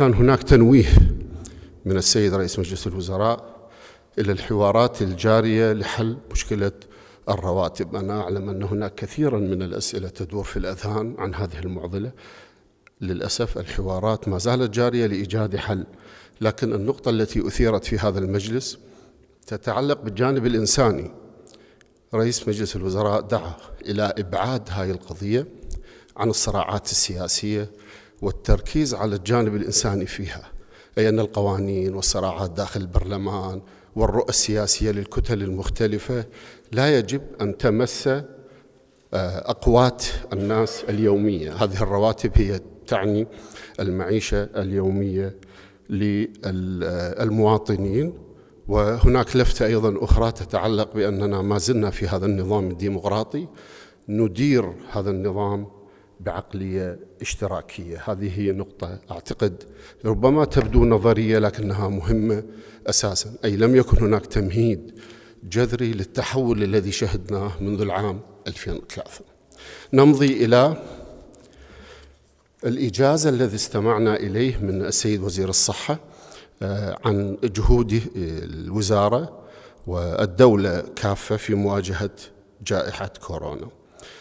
كان هناك تنويه من السيد رئيس مجلس الوزراء إلى الحوارات الجارية لحل مشكلة الرواتب أنا أعلم أن هناك كثيرا من الأسئلة تدور في الأذهان عن هذه المعضلة للأسف الحوارات ما زالت جارية لإيجاد حل لكن النقطة التي أثيرت في هذا المجلس تتعلق بالجانب الإنساني رئيس مجلس الوزراء دعا إلى إبعاد هذه القضية عن الصراعات السياسية والتركيز على الجانب الإنساني فيها أي أن القوانين والصراعات داخل البرلمان والرؤى السياسية للكتل المختلفة لا يجب أن تمس آه، أقوات الناس اليومية هذه الرواتب هي تعني المعيشة اليومية للمواطنين وهناك لفتة أيضا أخرى تتعلق بأننا ما زلنا في هذا النظام الديمقراطي ندير هذا النظام بعقلية اشتراكية هذه هي نقطة أعتقد ربما تبدو نظرية لكنها مهمة أساسا أي لم يكن هناك تمهيد جذري للتحول الذي شهدناه منذ العام 2003 نمضي إلى الإجازة الذي استمعنا إليه من السيد وزير الصحة آه، عن جهود آه، الوزارة والدولة كافة في مواجهة جائحة كورونا